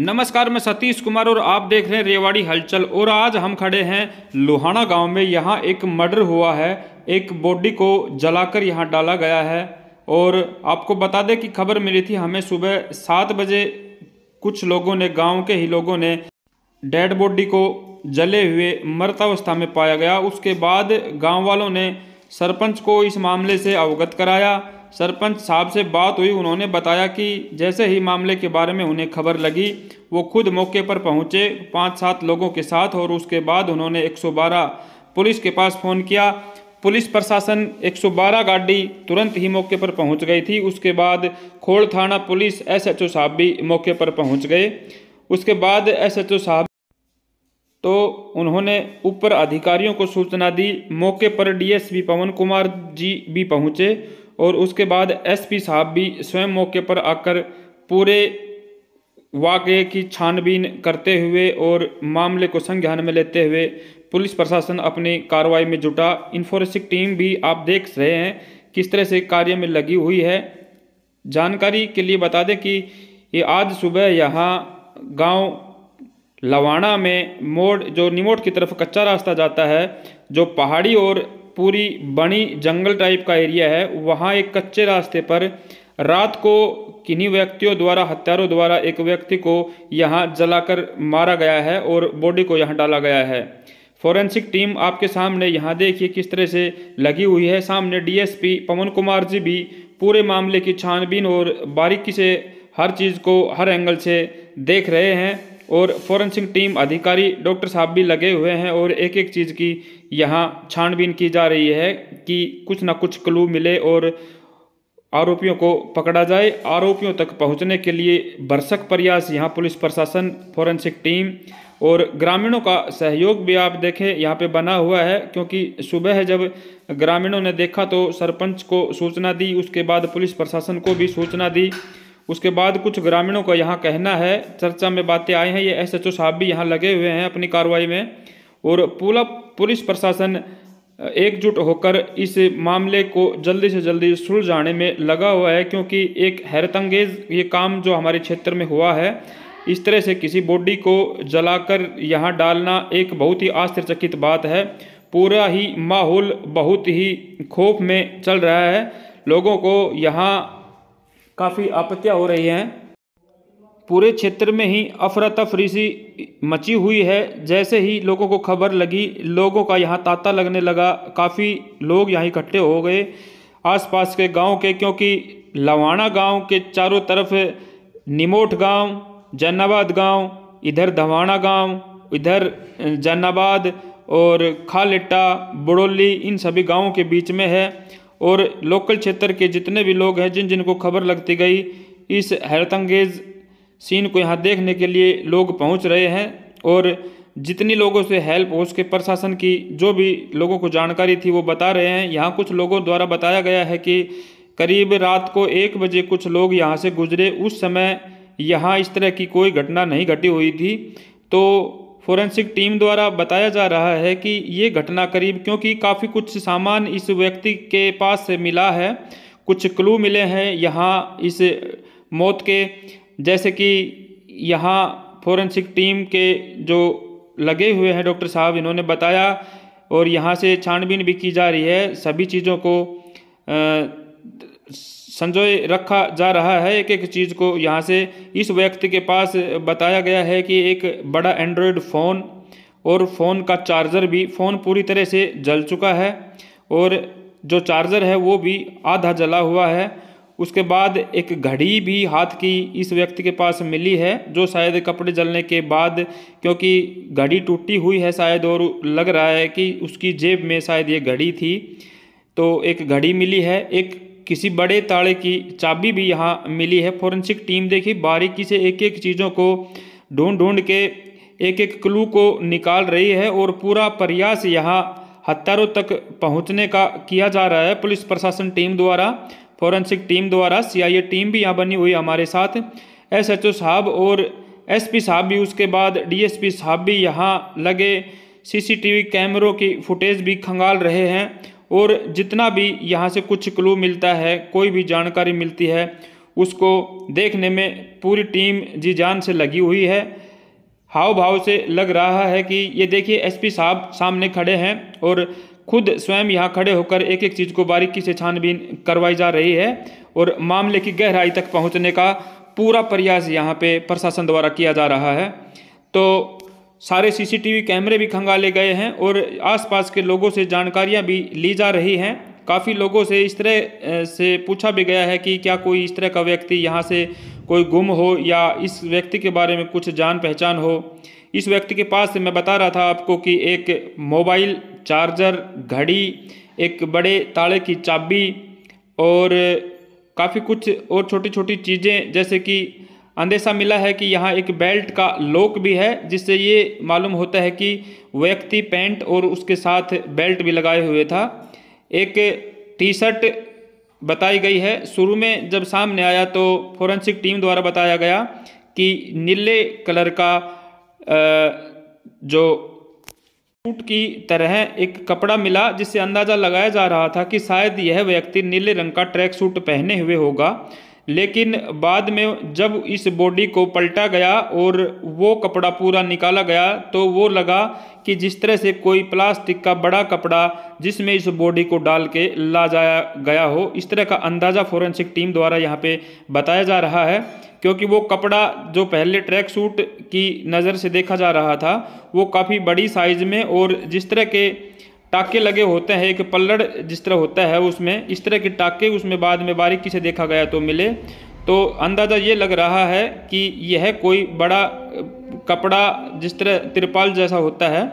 नमस्कार मैं सतीश कुमार और आप देख रहे हैं रेवाड़ी हलचल और आज हम खड़े हैं लोहाना गांव में यहां एक मर्डर हुआ है एक बॉडी को जलाकर यहां डाला गया है और आपको बता दें कि खबर मिली थी हमें सुबह सात बजे कुछ लोगों ने गांव के ही लोगों ने डेड बॉडी को जले हुए मृतावस्था में पाया गया उसके बाद गाँव वालों ने सरपंच को इस मामले से अवगत कराया सरपंच साहब से बात हुई उन्होंने बताया कि जैसे ही मामले के बारे में उन्हें खबर लगी वो खुद मौके पर पहुंचे पांच सात लोगों के साथ और उसके बाद उन्होंने 112 पुलिस के पास फ़ोन किया पुलिस प्रशासन 112 गाड़ी तुरंत ही मौके पर पहुंच गई थी उसके बाद खोड़ थाना पुलिस एसएचओ साहब भी मौके पर पहुंच गए उसके बाद एसएचओ साहब तो उन्होंने ऊपर अधिकारियों को सूचना दी मौके पर डीएसपी पवन कुमार जी भी पहुंचे और उसके बाद एसपी साहब भी स्वयं मौके पर आकर पूरे वाक्य की छानबीन करते हुए और मामले को संज्ञान में लेते हुए पुलिस प्रशासन अपनी कार्रवाई में जुटा इन्फोरेंसिक टीम भी आप देख रहे हैं किस तरह से कार्य में लगी हुई है जानकारी के लिए बता दें कि ये आज सुबह यहाँ गांव लवाणा में मोड़ जो निमोट की तरफ कच्चा रास्ता जाता है जो पहाड़ी और पूरी बनी जंगल टाइप का एरिया है वहाँ एक कच्चे रास्ते पर रात को किन्हीं व्यक्तियों द्वारा हत्यारों द्वारा एक व्यक्ति को यहाँ जलाकर मारा गया है और बॉडी को यहाँ डाला गया है फॉरेंसिक टीम आपके सामने यहाँ देखिए किस तरह से लगी हुई है सामने डीएसपी पवन कुमार जी भी पूरे मामले की छानबीन और बारीकी से हर चीज़ को हर एंगल से देख रहे हैं और फॉरेंसिक टीम अधिकारी डॉक्टर साहब भी लगे हुए हैं और एक एक चीज़ की यहाँ छानबीन की जा रही है कि कुछ ना कुछ क्लू मिले और आरोपियों को पकड़ा जाए आरोपियों तक पहुंचने के लिए भरसक प्रयास यहाँ पुलिस प्रशासन फॉरेंसिक टीम और ग्रामीणों का सहयोग भी आप देखें यहाँ पे बना हुआ है क्योंकि सुबह जब ग्रामीणों ने देखा तो सरपंच को सूचना दी उसके बाद पुलिस प्रशासन को भी सूचना दी उसके बाद कुछ ग्रामीणों का यहाँ कहना है चर्चा में बातें आई हैं ये एस एच साहब भी यहाँ लगे हुए हैं अपनी कार्रवाई में और पूरा पुलिस प्रशासन एकजुट होकर इस मामले को जल्दी से जल्दी सुलझाने में लगा हुआ है क्योंकि एक हैरतंगेज ये काम जो हमारे क्षेत्र में हुआ है इस तरह से किसी बॉडी को जलाकर यहाँ डालना एक बहुत ही आश्चर्यचकित बात है पूरा ही माहौल बहुत ही खौफ में चल रहा है लोगों को यहाँ काफ़ी आपत्तियाँ हो रही हैं पूरे क्षेत्र में ही अफरा तफरी सी मची हुई है जैसे ही लोगों को खबर लगी लोगों का यहाँ तांता लगने लगा काफ़ी लोग यहाँ इकट्ठे हो गए आसपास के गांव के क्योंकि लवाना गांव के चारों तरफ निमोठ गांव जन्नाबाद गांव इधर धवाना गांव इधर जन्नाबाद और खालिट्टा बड़ोली इन सभी गांवों के बीच में है और लोकल क्षेत्र के जितने भी लोग हैं जिन जिनको खबर लगती गई इस हैरतंगेज सीन को यहाँ देखने के लिए लोग पहुँच रहे हैं और जितनी लोगों से हेल्प हो उसके प्रशासन की जो भी लोगों को जानकारी थी वो बता रहे हैं यहाँ कुछ लोगों द्वारा बताया गया है कि करीब रात को एक बजे कुछ लोग यहाँ से गुजरे उस समय यहाँ इस तरह की कोई घटना नहीं घटी हुई थी तो फोरेंसिक टीम द्वारा बताया जा रहा है कि ये घटना करीब क्योंकि काफ़ी कुछ सामान इस व्यक्ति के पास से मिला है कुछ क्लू मिले हैं यहाँ इस मौत के जैसे कि यहाँ फोरेंसिक टीम के जो लगे हुए हैं डॉक्टर साहब इन्होंने बताया और यहाँ से छानबीन भी की जा रही है सभी चीज़ों को आ, संजोए रखा जा रहा है एक एक चीज़ को यहाँ से इस व्यक्ति के पास बताया गया है कि एक बड़ा एंड्रॉयड फ़ोन और फ़ोन का चार्जर भी फ़ोन पूरी तरह से जल चुका है और जो चार्जर है वो भी आधा जला हुआ है उसके बाद एक घड़ी भी हाथ की इस व्यक्ति के पास मिली है जो शायद कपड़े जलने के बाद क्योंकि घड़ी टूटी हुई है शायद और लग रहा है कि उसकी जेब में शायद ये घड़ी थी तो एक घड़ी मिली है एक किसी बड़े ताले की चाबी भी यहाँ मिली है फॉरेंसिक टीम देखी बारीकी से एक एक चीज़ों को ढूंढ ढूंढ के एक एक क्लू को निकाल रही है और पूरा प्रयास यहाँ हत्यारों तक पहुँचने का किया जा रहा है पुलिस प्रशासन टीम द्वारा फॉरेंसिक टीम द्वारा सीआईए टीम भी यहाँ बनी हुई हमारे साथ एसएचओ साहब और एसपी साहब भी उसके बाद डीएसपी साहब भी यहाँ लगे सीसीटीवी कैमरों की फुटेज भी खंगाल रहे हैं और जितना भी यहाँ से कुछ क्लू मिलता है कोई भी जानकारी मिलती है उसको देखने में पूरी टीम जी जान से लगी हुई है हाव भाव से लग रहा है कि ये देखिए एसपी साहब सामने खड़े हैं और खुद स्वयं यहाँ खड़े होकर एक एक चीज़ को बारीकी से छानबीन करवाई जा रही है और मामले की गहराई तक पहुँचने का पूरा प्रयास यहाँ पे प्रशासन द्वारा किया जा रहा है तो सारे सीसीटीवी कैमरे भी खंगाले गए हैं और आसपास के लोगों से जानकारियां भी ली जा रही हैं काफ़ी लोगों से इस तरह से पूछा भी गया है कि क्या कोई इस तरह का व्यक्ति यहाँ से कोई गुम हो या इस व्यक्ति के बारे में कुछ जान पहचान हो इस व्यक्ति के पास से मैं बता रहा था आपको कि एक मोबाइल चार्जर घड़ी एक बड़े ताले की चाबी और काफ़ी कुछ और छोटी छोटी चीज़ें जैसे कि अंदेशा मिला है कि यहाँ एक बेल्ट का लॉक भी है जिससे ये मालूम होता है कि व्यक्ति पैंट और उसके साथ बेल्ट भी लगाए हुए था एक टी शर्ट बताई गई है शुरू में जब सामने आया तो फोरेंसिक टीम द्वारा बताया गया कि नीले कलर का जो सूट की तरह एक कपड़ा मिला जिससे अंदाज़ा लगाया जा रहा था कि शायद यह व्यक्ति नीले रंग का ट्रैक सूट पहने हुए होगा लेकिन बाद में जब इस बॉडी को पलटा गया और वो कपड़ा पूरा निकाला गया तो वो लगा कि जिस तरह से कोई प्लास्टिक का बड़ा कपड़ा जिसमें इस बॉडी को डाल के ला जाया गया हो इस तरह का अंदाज़ा फोरेंसिक टीम द्वारा यहाँ पे बताया जा रहा है क्योंकि वो कपड़ा जो पहले ट्रैक सूट की नज़र से देखा जा रहा था वो काफ़ी बड़ी साइज़ में और जिस तरह के टाके लगे होते हैं एक पल्लड़ जिस तरह होता है उसमें इस तरह के टाके उसमें बाद में बारीकी से देखा गया तो मिले तो अंदाज़ा ये लग रहा है कि यह कोई बड़ा कपड़ा जिस तरह तिरपाल जैसा होता है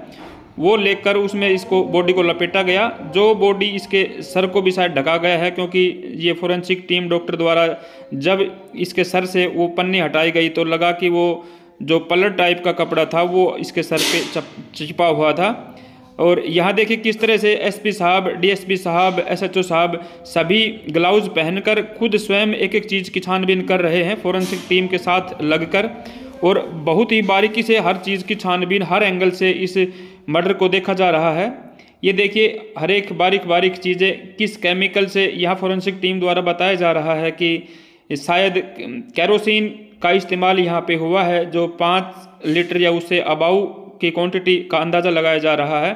वो लेकर उसमें इसको बॉडी को लपेटा गया जो बॉडी इसके सर को भी शायद ढका गया है क्योंकि ये फोरेंसिक टीम डॉक्टर द्वारा जब इसके सर से वो पन्नी हटाई गई तो लगा कि वो जो पलट टाइप का कपड़ा था वो इसके सर पे चिपा हुआ था और यहाँ देखिए किस तरह से एसपी साहब डीएसपी साहब एसएचओ साहब सभी ग्लाउज पहनकर खुद स्वयं एक एक चीज़ की छानबीन कर रहे हैं फोरेंसिक टीम के साथ लगकर और बहुत ही बारीकी से हर चीज़ की छानबीन हर एंगल से इस मर्डर को देखा जा रहा है ये देखिए हर एक बारीक बारीक चीज़ें किस केमिकल से यहाँ फोरेंसिक टीम द्वारा बताया जा रहा है कि शायद कैरोसिन का इस्तेमाल यहाँ पे हुआ है जो पाँच लीटर या उससे अबाउ की क्वांटिटी का अंदाज़ा लगाया जा रहा है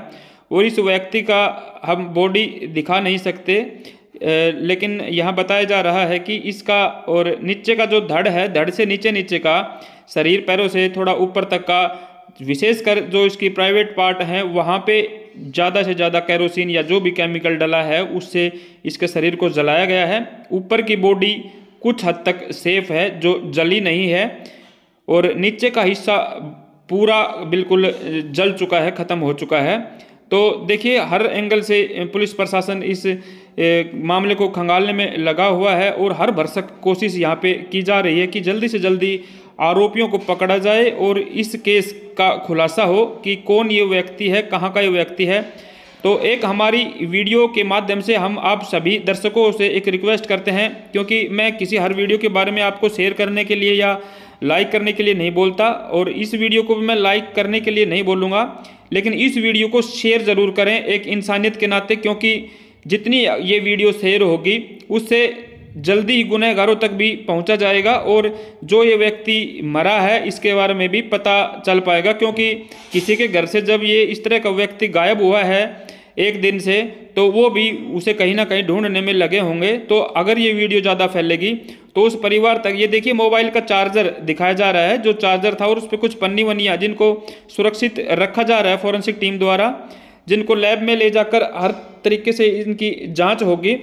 और इस व्यक्ति का हम बॉडी दिखा नहीं सकते लेकिन यहाँ बताया जा रहा है कि इसका और नीचे का जो धड़ है धड़ से नीचे नीचे का शरीर पैरों से थोड़ा ऊपर तक का विशेषकर जो इसकी प्राइवेट पार्ट है वहाँ पे ज़्यादा से ज़्यादा कैरोसिन या जो भी केमिकल डला है उससे इसके शरीर को जलाया गया है ऊपर की बॉडी कुछ हद तक सेफ है जो जली नहीं है और नीचे का हिस्सा पूरा बिल्कुल जल चुका है ख़त्म हो चुका है तो देखिए हर एंगल से पुलिस प्रशासन इस मामले को खंगालने में लगा हुआ है और हर भरसक कोशिश यहाँ पे की जा रही है कि जल्दी से जल्दी आरोपियों को पकड़ा जाए और इस केस का खुलासा हो कि कौन ये व्यक्ति है कहाँ का ये व्यक्ति है तो एक हमारी वीडियो के माध्यम से हम आप सभी दर्शकों से एक रिक्वेस्ट करते हैं क्योंकि मैं किसी हर वीडियो के बारे में आपको शेयर करने के लिए या लाइक करने के लिए नहीं बोलता और इस वीडियो को भी मैं लाइक करने के लिए नहीं बोलूँगा लेकिन इस वीडियो को शेयर ज़रूर करें एक इंसानियत के नाते क्योंकि जितनी ये वीडियो शेयर होगी उससे जल्दी ही गुनहगारों तक भी पहुंचा जाएगा और जो ये व्यक्ति मरा है इसके बारे में भी पता चल पाएगा क्योंकि किसी के घर से जब ये इस तरह का व्यक्ति गायब हुआ है एक दिन से तो वो भी उसे कहीं ना कहीं ढूंढने में लगे होंगे तो अगर ये वीडियो ज़्यादा फैलेगी तो उस परिवार तक ये देखिए मोबाइल का चार्जर दिखाया जा रहा है जो चार्जर था और उस पर कुछ पन्नी वन्नियाँ जिनको सुरक्षित रखा जा रहा है फॉरेंसिक टीम द्वारा जिनको लैब में ले जाकर हर तरीके से इनकी जाँच होगी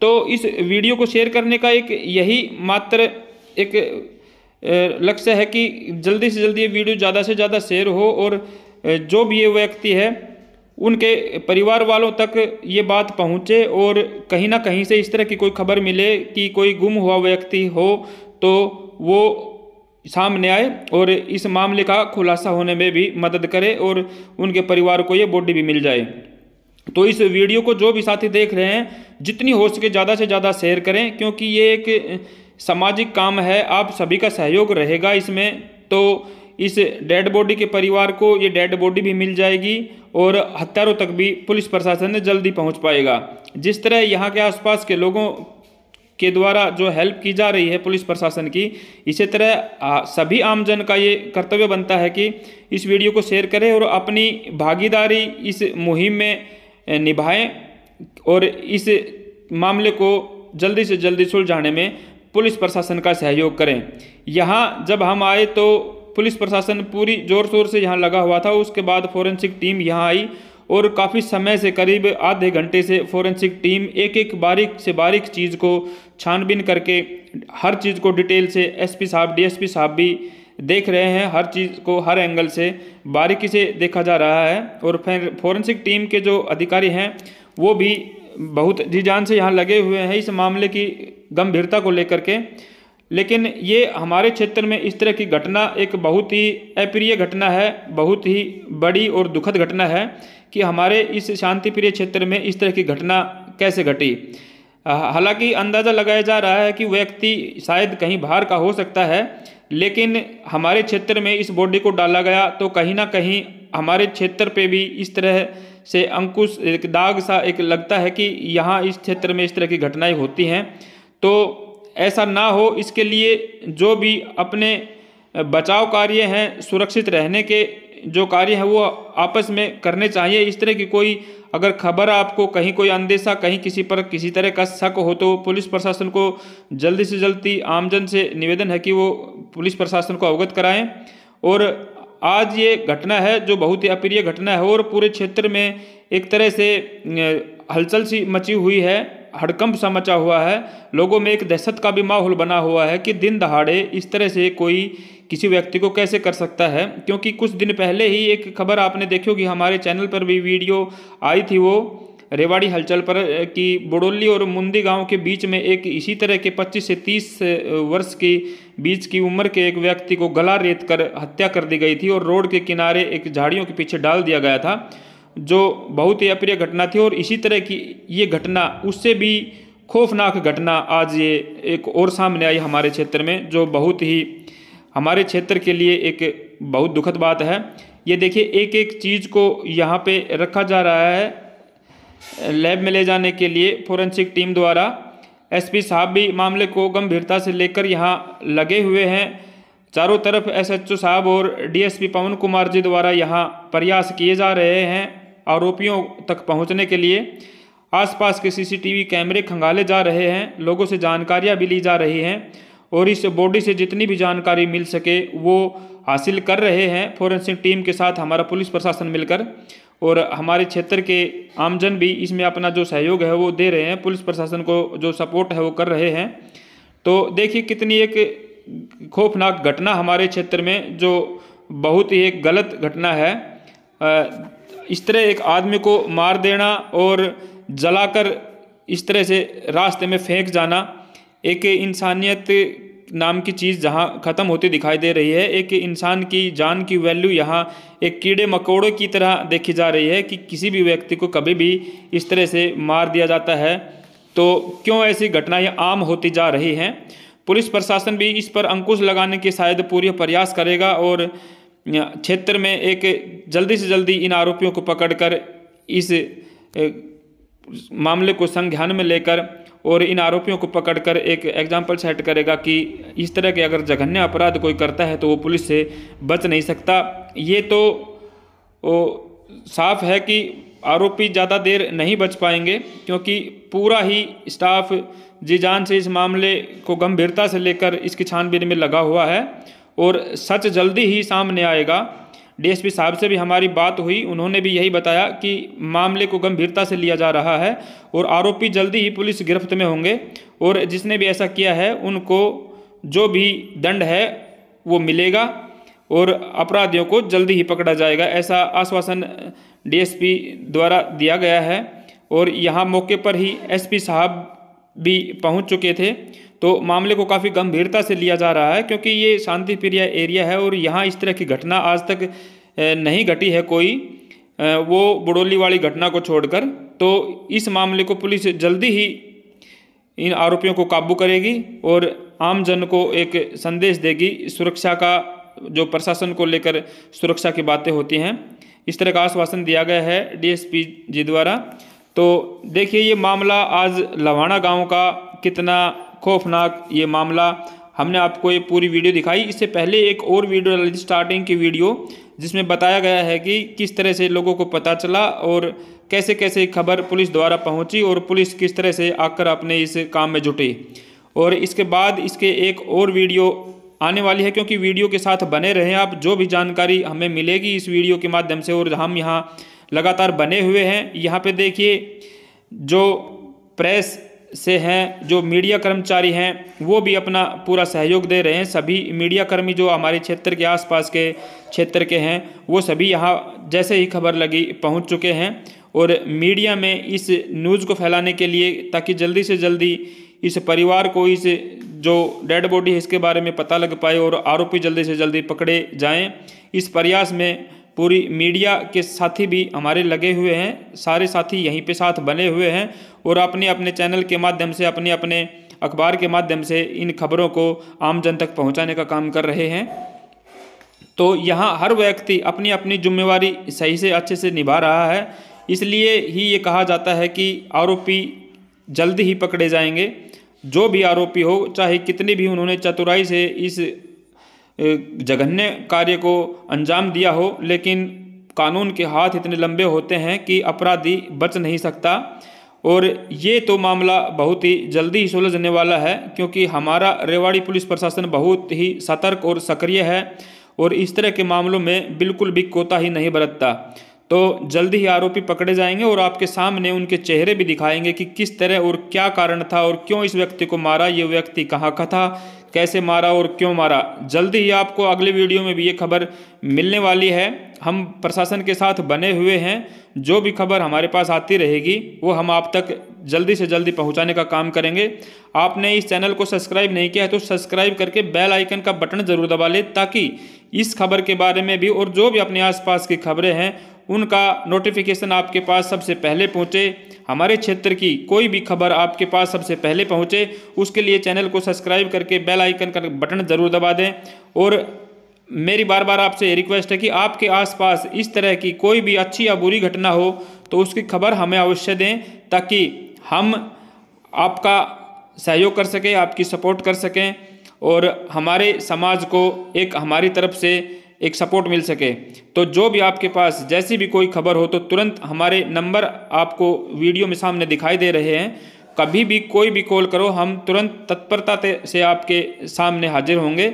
तो इस वीडियो को शेयर करने का एक यही मात्र एक लक्ष्य है कि जल्दी से जल्दी ये वीडियो ज़्यादा से ज़्यादा शेयर हो और जो भी ये व्यक्ति है उनके परिवार वालों तक ये बात पहुंचे और कहीं ना कहीं से इस तरह की कोई खबर मिले कि कोई गुम हुआ व्यक्ति हो तो वो सामने आए और इस मामले का खुलासा होने में भी मदद करे और उनके परिवार को ये बॉडी भी मिल जाए तो इस वीडियो को जो भी साथी देख रहे हैं जितनी हो सके ज़्यादा से ज़्यादा शेयर करें क्योंकि ये एक सामाजिक काम है आप सभी का सहयोग रहेगा इसमें तो इस डेड बॉडी के परिवार को ये डेड बॉडी भी मिल जाएगी और हत्यारों तक भी पुलिस प्रशासन जल्दी पहुंच पाएगा जिस तरह यहाँ के आसपास के लोगों के द्वारा जो हेल्प की जा रही है पुलिस प्रशासन की इसी तरह सभी आमजन का ये कर्तव्य बनता है कि इस वीडियो को शेयर करें और अपनी भागीदारी इस मुहिम में निभाएं और इस मामले को जल्दी से जल्दी सुलझाने में पुलिस प्रशासन का सहयोग करें यहाँ जब हम आए तो पुलिस प्रशासन पूरी जोर शोर से यहाँ लगा हुआ था उसके बाद फोरेंसिक टीम यहाँ आई और काफ़ी समय से करीब आधे घंटे से फोरेंसिक टीम एक एक बारीक से बारीक चीज़ को छानबीन करके हर चीज़ को डिटेल से एसपी साहब डीएसपी साहब भी देख रहे हैं हर चीज़ को हर एंगल से बारीकी से देखा जा रहा है और फिर फोरेंसिक टीम के जो अधिकारी हैं वो भी बहुत जी जान से यहाँ लगे हुए हैं इस मामले की गंभीरता को लेकर के लेकिन ये हमारे क्षेत्र में इस तरह की घटना एक बहुत ही अप्रिय घटना है बहुत ही बड़ी और दुखद घटना है कि हमारे इस शांति प्रिय क्षेत्र में इस तरह की घटना कैसे घटी हालांकि अंदाज़ा लगाया जा रहा है कि व्यक्ति शायद कहीं बाहर का हो सकता है लेकिन हमारे क्षेत्र में इस बॉडी को डाला गया तो कहीं ना कहीं हमारे क्षेत्र पे भी इस तरह से अंकुश एक दाग सा एक लगता है कि यहाँ इस क्षेत्र में इस तरह की घटनाएं होती हैं तो ऐसा ना हो इसके लिए जो भी अपने बचाव कार्य हैं सुरक्षित रहने के जो कार्य हैं वो आपस में करने चाहिए इस तरह की कोई अगर खबर आपको कहीं कोई अंदेशा कहीं किसी पर किसी तरह का शक हो तो पुलिस प्रशासन को जल्दी से जल्दी आमजन से निवेदन है कि वो पुलिस प्रशासन को अवगत कराएं और आज ये घटना है जो बहुत ही अप्रिय घटना है और पूरे क्षेत्र में एक तरह से हलचल सी मची हुई है हड़कंप सा मचा हुआ है लोगों में एक दहशत का भी माहौल बना हुआ है कि दिन दहाड़े इस तरह से कोई किसी व्यक्ति को कैसे कर सकता है क्योंकि कुछ दिन पहले ही एक खबर आपने देखी होगी हमारे चैनल पर भी वीडियो आई थी वो रेवाड़ी हलचल पर कि बोडोली और मुंदी गांव के बीच में एक इसी तरह के 25 से 30 वर्ष की बीच की उम्र के एक व्यक्ति को गला रेत कर हत्या कर दी गई थी और रोड के किनारे एक झाड़ियों के पीछे डाल दिया गया था जो बहुत ही अप्रिय घटना थी और इसी तरह की ये घटना उससे भी खौफनाक घटना आज ये एक और सामने आई हमारे क्षेत्र में जो बहुत ही हमारे क्षेत्र के लिए एक बहुत दुखद बात है ये देखिए एक एक चीज़ को यहाँ पे रखा जा रहा है लैब में ले जाने के लिए फोरेंसिक टीम द्वारा एसपी साहब भी मामले को गंभीरता से लेकर यहाँ लगे हुए हैं चारों तरफ एसएचओ साहब और डीएसपी पवन कुमार जी द्वारा यहाँ प्रयास किए जा रहे हैं आरोपियों तक पहुंचने के लिए आसपास के सीसीटीवी कैमरे खंगाले जा रहे हैं लोगों से जानकारियां भी ली जा रही हैं और इस बॉडी से जितनी भी जानकारी मिल सके वो हासिल कर रहे हैं फोरेंसिक टीम के साथ हमारा पुलिस प्रशासन मिलकर और हमारे क्षेत्र के आमजन भी इसमें अपना जो सहयोग है वो दे रहे हैं पुलिस प्रशासन को जो सपोर्ट है वो कर रहे हैं तो देखिए कितनी एक खौफनाक घटना हमारे क्षेत्र में जो बहुत ही एक गलत घटना है इस तरह एक आदमी को मार देना और जलाकर इस तरह से रास्ते में फेंक जाना एक इंसानियत नाम की चीज़ जहाँ ख़त्म होती दिखाई दे रही है एक इंसान की जान की वैल्यू यहाँ एक कीड़े मकोड़ों की तरह देखी जा रही है कि किसी भी व्यक्ति को कभी भी इस तरह से मार दिया जाता है तो क्यों ऐसी घटनाएं आम होती जा रही हैं पुलिस प्रशासन भी इस पर अंकुश लगाने के शायद पूरे प्रयास करेगा और क्षेत्र में एक जल्दी से जल्दी इन आरोपियों को पकड़कर इस मामले को संज्ञान में लेकर और इन आरोपियों को पकड़कर एक एग्जाम्पल सेट करेगा कि इस तरह के अगर जघन्य अपराध कोई करता है तो वो पुलिस से बच नहीं सकता ये तो साफ है कि आरोपी ज़्यादा देर नहीं बच पाएंगे क्योंकि पूरा ही स्टाफ जी जान से इस मामले को गंभीरता से लेकर इसकी छानबीन में लगा हुआ है और सच जल्दी ही सामने आएगा डीएसपी साहब से भी हमारी बात हुई उन्होंने भी यही बताया कि मामले को गंभीरता से लिया जा रहा है और आरोपी जल्दी ही पुलिस गिरफ्त में होंगे और जिसने भी ऐसा किया है उनको जो भी दंड है वो मिलेगा और अपराधियों को जल्दी ही पकड़ा जाएगा ऐसा आश्वासन डीएसपी द्वारा दिया गया है और यहाँ मौके पर ही एसपी साहब भी पहुँच चुके थे तो मामले को काफ़ी गंभीरता से लिया जा रहा है क्योंकि ये शांति प्रिय एरिया है और यहाँ इस तरह की घटना आज तक नहीं घटी है कोई वो बुड़ोली वाली घटना को छोड़कर तो इस मामले को पुलिस जल्दी ही इन आरोपियों को काबू करेगी और आमजन को एक संदेश देगी सुरक्षा का जो प्रशासन को लेकर सुरक्षा की बातें होती हैं इस तरह का आश्वासन दिया गया है डीएसपी जी द्वारा तो देखिए ये मामला आज लवाना गांव का कितना खौफनाक ये मामला हमने आपको ये पूरी वीडियो दिखाई इससे पहले एक और वीडियो डाली स्टार्टिंग की वीडियो जिसमें बताया गया है कि किस तरह से लोगों को पता चला और कैसे कैसे खबर पुलिस द्वारा पहुंची और पुलिस किस तरह से आकर अपने इस काम में जुटी और इसके बाद इसके एक और वीडियो आने वाली है क्योंकि वीडियो के साथ बने रहें आप जो भी जानकारी हमें मिलेगी इस वीडियो के माध्यम से और हम यहाँ लगातार बने हुए हैं यहाँ पर देखिए जो प्रेस से हैं जो मीडिया कर्मचारी हैं वो भी अपना पूरा सहयोग दे रहे हैं सभी मीडिया कर्मी जो हमारे क्षेत्र के आसपास के क्षेत्र के हैं वो सभी यहाँ जैसे ही खबर लगी पहुँच चुके हैं और मीडिया में इस न्यूज़ को फैलाने के लिए ताकि जल्दी से जल्दी इस परिवार को इस जो डेड बॉडी है इसके बारे में पता लग पाए और आरोपी जल्दी से जल्दी पकड़े जाएं इस प्रयास में पूरी मीडिया के साथी भी हमारे लगे हुए हैं सारे साथी यहीं पे साथ बने हुए हैं और अपने अपने चैनल के माध्यम से अपने अपने अखबार के माध्यम से इन खबरों को आम जन तक पहुंचाने का काम कर रहे हैं तो यहाँ हर व्यक्ति अपनी अपनी जिम्मेवारी सही से अच्छे से निभा रहा है इसलिए ही ये कहा जाता है कि आरोपी जल्द ही पकड़े जाएंगे जो भी आरोपी हो चाहे कितने भी उन्होंने चतुराई से इस जघन्य कार्य को अंजाम दिया हो लेकिन कानून के हाथ इतने लंबे होते हैं कि अपराधी बच नहीं सकता और ये तो मामला बहुत ही जल्दी ही सुलझने वाला है क्योंकि हमारा रेवाड़ी पुलिस प्रशासन बहुत ही सतर्क और सक्रिय है और इस तरह के मामलों में बिल्कुल भी कोताही नहीं बरतता तो जल्दी ही आरोपी पकड़े जाएंगे और आपके सामने उनके चेहरे भी दिखाएंगे कि किस तरह और क्या कारण था और क्यों इस व्यक्ति को मारा ये व्यक्ति कहाँ का था कैसे मारा और क्यों मारा जल्दी ही आपको अगले वीडियो में भी ये खबर मिलने वाली है हम प्रशासन के साथ बने हुए हैं जो भी खबर हमारे पास आती रहेगी वो हम आप तक जल्दी से जल्दी पहुंचाने का काम करेंगे आपने इस चैनल को सब्सक्राइब नहीं किया है तो सब्सक्राइब करके बेल आइकन का बटन ज़रूर दबा लें ताकि इस खबर के बारे में भी और जो भी अपने आसपास की खबरें हैं उनका नोटिफिकेशन आपके पास सबसे पहले पहुँचे हमारे क्षेत्र की कोई भी खबर आपके पास सबसे पहले पहुँचे उसके लिए चैनल को सब्सक्राइब करके बेल आइकन का बटन ज़रूर दबा दें और मेरी बार बार आपसे ये रिक्वेस्ट है कि आपके आसपास इस तरह की कोई भी अच्छी या बुरी घटना हो तो उसकी खबर हमें अवश्य दें ताकि हम आपका सहयोग कर सकें आपकी सपोर्ट कर सकें और हमारे समाज को एक हमारी तरफ से एक सपोर्ट मिल सके तो जो भी आपके पास जैसी भी कोई खबर हो तो तुरंत हमारे नंबर आपको वीडियो में सामने दिखाई दे रहे हैं कभी भी कोई भी कॉल करो हम तुरंत तत्परता से आपके सामने हाजिर होंगे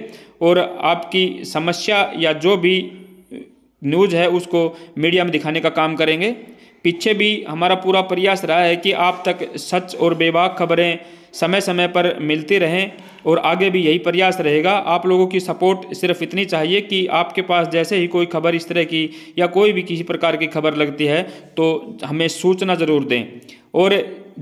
और आपकी समस्या या जो भी न्यूज़ है उसको मीडिया में दिखाने का काम करेंगे पीछे भी हमारा पूरा प्रयास रहा है कि आप तक सच और बेबाक खबरें समय समय पर मिलती रहें और आगे भी यही प्रयास रहेगा आप लोगों की सपोर्ट सिर्फ इतनी चाहिए कि आपके पास जैसे ही कोई खबर इस तरह की या कोई भी किसी प्रकार की खबर लगती है तो हमें सूचना ज़रूर दें और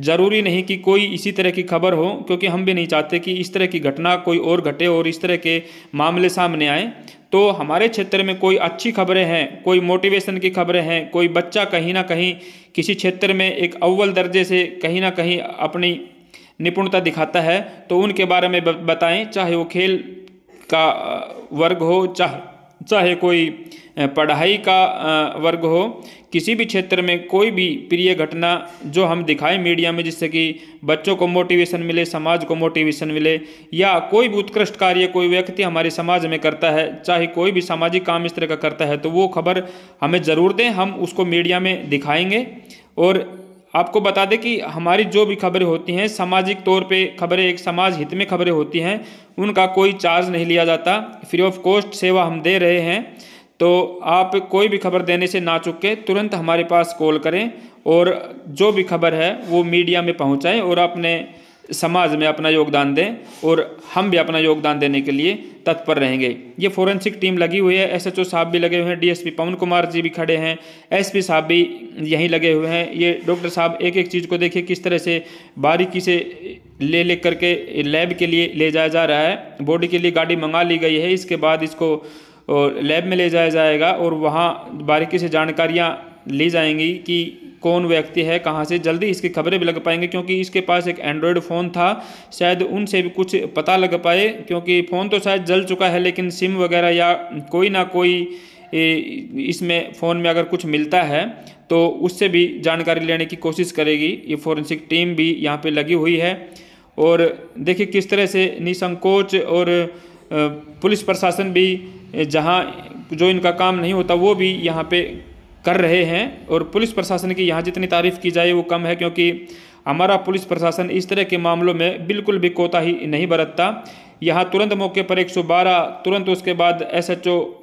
ज़रूरी नहीं कि कोई इसी तरह की खबर हो क्योंकि हम भी नहीं चाहते कि इस तरह की घटना कोई और घटे और इस तरह के मामले सामने आए तो हमारे क्षेत्र में कोई अच्छी खबरें हैं कोई मोटिवेशन की खबरें हैं कोई बच्चा कहीं ना कहीं किसी क्षेत्र में एक अव्वल दर्जे से कहीं ना कहीं अपनी निपुणता दिखाता है तो उनके बारे में बताएं चाहे वो खेल का वर्ग हो चाहे चाहे कोई पढ़ाई का वर्ग हो किसी भी क्षेत्र में कोई भी प्रिय घटना जो हम दिखाएं मीडिया में जिससे कि बच्चों को मोटिवेशन मिले समाज को मोटिवेशन मिले या कोई भी उत्कृष्ट कार्य कोई व्यक्ति हमारे समाज में करता है चाहे कोई भी सामाजिक काम इस तरह का करता है तो वो खबर हमें ज़रूर दें हम उसको मीडिया में दिखाएंगे और आपको बता दें कि हमारी जो भी खबरें होती हैं सामाजिक तौर पे खबरें एक समाज हित में खबरें होती हैं उनका कोई चार्ज नहीं लिया जाता फ्री ऑफ कॉस्ट सेवा हम दे रहे हैं तो आप कोई भी खबर देने से ना चुक के तुरंत हमारे पास कॉल करें और जो भी खबर है वो मीडिया में पहुंचाएं और अपने समाज में अपना योगदान दें और हम भी अपना योगदान देने के लिए तत्पर रहेंगे ये फोरेंसिक टीम लगी हुई है एसएचओ साहब भी लगे हुए हैं डीएसपी पवन कुमार जी भी खड़े हैं एसपी साहब भी यहीं लगे हुए हैं ये डॉक्टर साहब एक एक चीज़ को देखिए किस तरह से बारीकी से ले ले करके लैब के लिए ले जाया जा रहा है बॉडी के लिए गाड़ी मंगा ली गई है इसके बाद इसको और लैब में ले जाया जाएगा और वहाँ बारीकी से जानकारियाँ ली जाएंगी कि कौन व्यक्ति है कहाँ से जल्दी इसकी खबरें भी लग पाएंगे क्योंकि इसके पास एक एंड्रॉयड फ़ोन था शायद उनसे भी कुछ पता लग पाए क्योंकि फ़ोन तो शायद जल चुका है लेकिन सिम वगैरह या कोई ना कोई इसमें फ़ोन में अगर कुछ मिलता है तो उससे भी जानकारी लेने की कोशिश करेगी ये फॉरेंसिक टीम भी यहाँ पे लगी हुई है और देखिए किस तरह से निसंकोच और पुलिस प्रशासन भी जहाँ जो इनका काम नहीं होता वो भी यहाँ पे कर रहे हैं और पुलिस प्रशासन की यहाँ जितनी तारीफ़ की जाए वो कम है क्योंकि हमारा पुलिस प्रशासन इस तरह के मामलों में बिल्कुल भी कोताही नहीं बरतता यहाँ तुरंत मौके पर 112 तुरंत उसके बाद एसएचओ